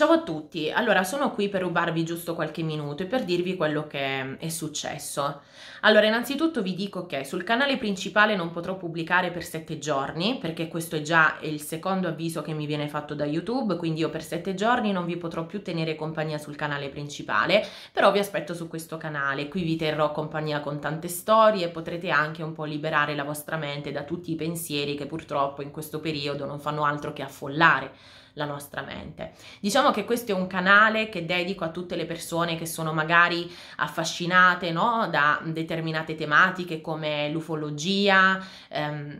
Ciao a tutti, allora sono qui per rubarvi giusto qualche minuto e per dirvi quello che mm, è successo. Allora innanzitutto vi dico che sul canale principale non potrò pubblicare per 7 giorni perché questo è già il secondo avviso che mi viene fatto da YouTube, quindi io per 7 giorni non vi potrò più tenere compagnia sul canale principale, però vi aspetto su questo canale, qui vi terrò compagnia con tante storie e potrete anche un po' liberare la vostra mente da tutti i pensieri che purtroppo in questo periodo non fanno altro che affollare la nostra mente. Diciamo che questo è un canale che dedico a tutte le persone che sono magari affascinate no? da determinate tematiche come l'ufologia, ehm,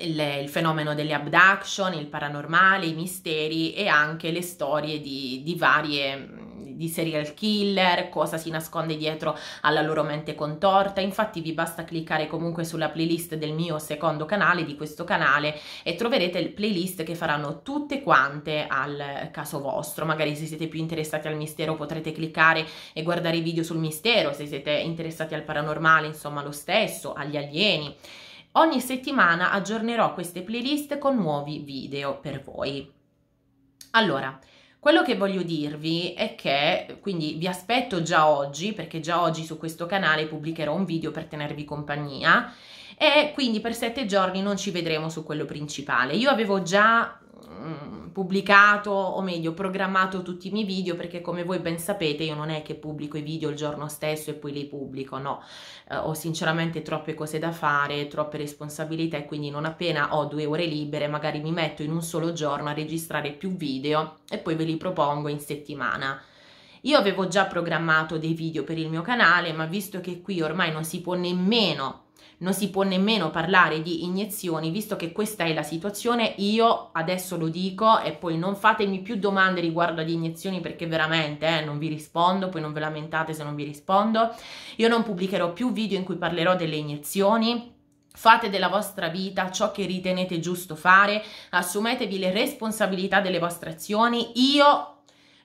il, il, fenomeno delle abduction, il paranormale, i misteri e anche le storie di, di varie di serial killer, cosa si nasconde dietro alla loro mente contorta, infatti vi basta cliccare comunque sulla playlist del mio secondo canale, di questo canale, e troverete le playlist che faranno tutte quante al caso vostro, magari se siete più interessati al mistero potrete cliccare e guardare i video sul mistero, se siete interessati al paranormale insomma lo stesso, agli alieni. Ogni settimana aggiornerò queste playlist con nuovi video per voi. Allora, quello che voglio dirvi è che, quindi vi aspetto già oggi, perché già oggi su questo canale pubblicherò un video per tenervi compagnia e quindi per sette giorni non ci vedremo su quello principale. Io avevo già... Mm, pubblicato o meglio programmato tutti i miei video perché come voi ben sapete io non è che pubblico i video il giorno stesso e poi li pubblico, no, eh, ho sinceramente troppe cose da fare, troppe responsabilità e quindi non appena ho due ore libere magari mi metto in un solo giorno a registrare più video e poi ve li propongo in settimana. Io avevo già programmato dei video per il mio canale, ma visto che qui ormai non si può nemmeno non si può nemmeno parlare di iniezioni, visto che questa è la situazione, io adesso lo dico e poi non fatemi più domande riguardo ad iniezioni perché veramente eh, non vi rispondo, poi non ve lamentate se non vi rispondo, io non pubblicherò più video in cui parlerò delle iniezioni, Fate della vostra vita ciò che ritenete giusto fare, assumetevi le responsabilità delle vostre azioni. Io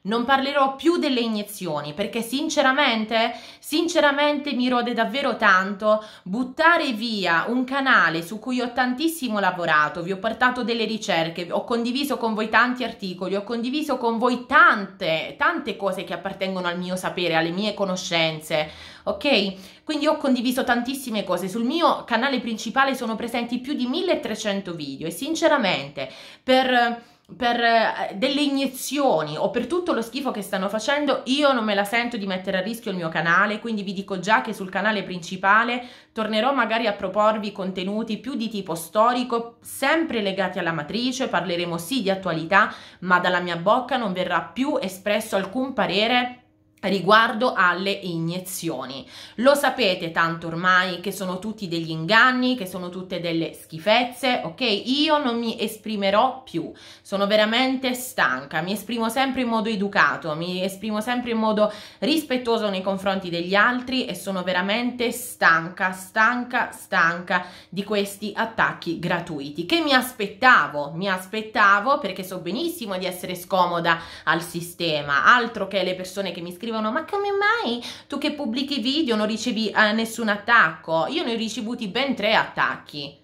non parlerò più delle iniezioni perché sinceramente, sinceramente mi rode davvero tanto buttare via un canale su cui ho tantissimo lavorato, vi ho portato delle ricerche, ho condiviso con voi tanti articoli, ho condiviso con voi tante, tante cose che appartengono al mio sapere, alle mie conoscenze, ok? Quindi ho condiviso tantissime cose, sul mio canale principale sono presenti più di 1300 video e sinceramente per per eh, delle iniezioni o per tutto lo schifo che stanno facendo, io non me la sento di mettere a rischio il mio canale, quindi vi dico già che sul canale principale tornerò magari a proporvi contenuti più di tipo storico, sempre legati alla matrice, parleremo sì di attualità, ma dalla mia bocca non verrà più espresso alcun parere riguardo alle iniezioni. Lo sapete tanto ormai che sono tutti degli inganni, che sono tutte delle schifezze, ok? Io non mi esprimerò più, sono veramente stanca, mi esprimo sempre in modo educato, mi esprimo sempre in modo rispettoso nei confronti degli altri e sono veramente stanca, stanca, stanca di questi attacchi gratuiti che mi aspettavo, mi aspettavo perché so benissimo di essere scomoda al sistema, altro che le persone che mi scrivono scrivono ma come mai tu che pubblichi video non ricevi eh, nessun attacco? Io ne ho ricevuti ben tre attacchi.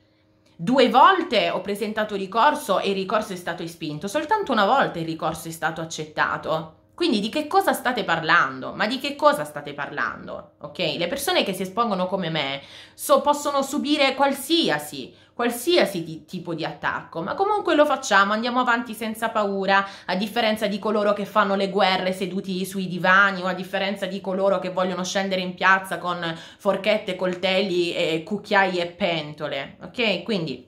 Due volte ho presentato ricorso e il ricorso è stato respinto, soltanto una volta il ricorso è stato accettato. Quindi di che cosa state parlando? Ma di che cosa state parlando? Ok? Le persone che si espongono come me so, possono subire qualsiasi qualsiasi di, tipo di attacco, ma comunque lo facciamo, andiamo avanti senza paura, a differenza di coloro che fanno le guerre seduti sui divani o a differenza di coloro che vogliono scendere in piazza con forchette, coltelli, e cucchiai e pentole, ok? Quindi...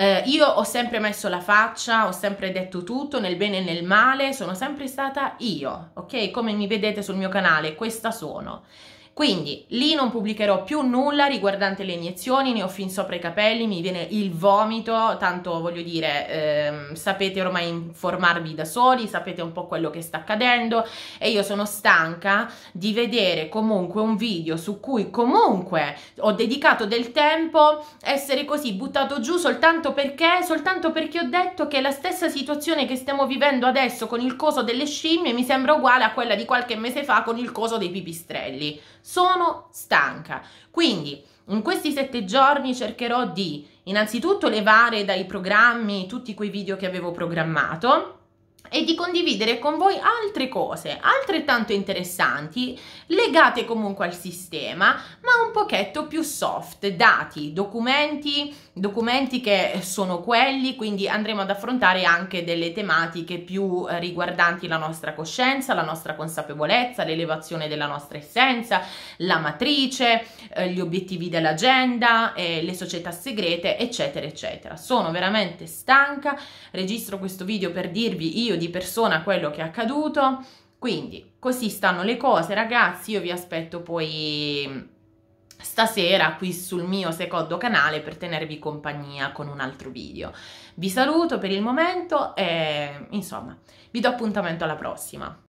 Eh, io ho sempre messo la faccia, ho sempre detto tutto, nel bene e nel male, sono sempre stata io, ok? Come mi vedete sul mio canale, questa sono. Quindi lì non pubblicherò più nulla riguardante le iniezioni, ne ho fin sopra i capelli, mi viene il vomito, tanto voglio dire, ehm, sapete ormai informarvi da soli, sapete un po' quello che sta accadendo e io sono stanca di vedere comunque un video su cui comunque ho dedicato del tempo essere così buttato giù soltanto perché, soltanto perché ho detto che la stessa situazione che stiamo vivendo adesso con il coso delle scimmie mi sembra uguale a quella di qualche mese fa con il coso dei pipistrelli sono stanca. Quindi in questi sette giorni cercherò di innanzitutto levare dai programmi tutti quei video che avevo programmato e di condividere con voi altre cose altrettanto interessanti, legate comunque al sistema, ma un pochetto più soft, dati, documenti, documenti che sono quelli, quindi andremo ad affrontare anche delle tematiche più eh, riguardanti la nostra coscienza, la nostra consapevolezza, l'elevazione della nostra essenza, la matrice, eh, gli obiettivi dell'agenda, eh, le società segrete, eccetera, eccetera. Sono veramente stanca, registro questo video per dirvi io di persona quello che è accaduto. Quindi così stanno le cose ragazzi, io vi aspetto poi mm, stasera qui sul mio secondo canale per tenervi compagnia con un altro video. Vi saluto per il momento e insomma vi do appuntamento alla prossima.